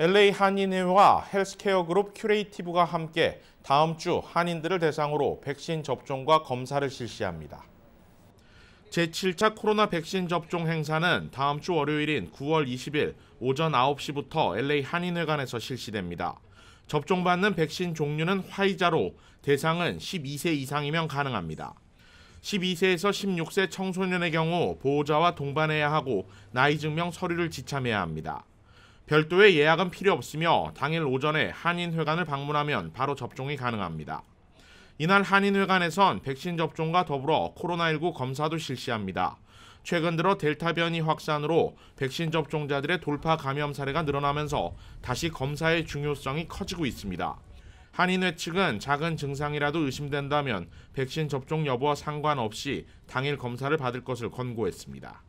LA 한인회와 헬스케어 그룹 큐레이티브가 함께 다음 주 한인들을 대상으로 백신 접종과 검사를 실시합니다. 제7차 코로나 백신 접종 행사는 다음 주 월요일인 9월 20일 오전 9시부터 LA 한인회관에서 실시됩니다. 접종받는 백신 종류는 화이자로 대상은 12세 이상이면 가능합니다. 12세에서 16세 청소년의 경우 보호자와 동반해야 하고 나이 증명 서류를 지참해야 합니다. 별도의 예약은 필요 없으며 당일 오전에 한인회관을 방문하면 바로 접종이 가능합니다. 이날 한인회관에선 백신 접종과 더불어 코로나19 검사도 실시합니다. 최근 들어 델타 변이 확산으로 백신 접종자들의 돌파 감염 사례가 늘어나면서 다시 검사의 중요성이 커지고 있습니다. 한인회 측은 작은 증상이라도 의심된다면 백신 접종 여부와 상관없이 당일 검사를 받을 것을 권고했습니다.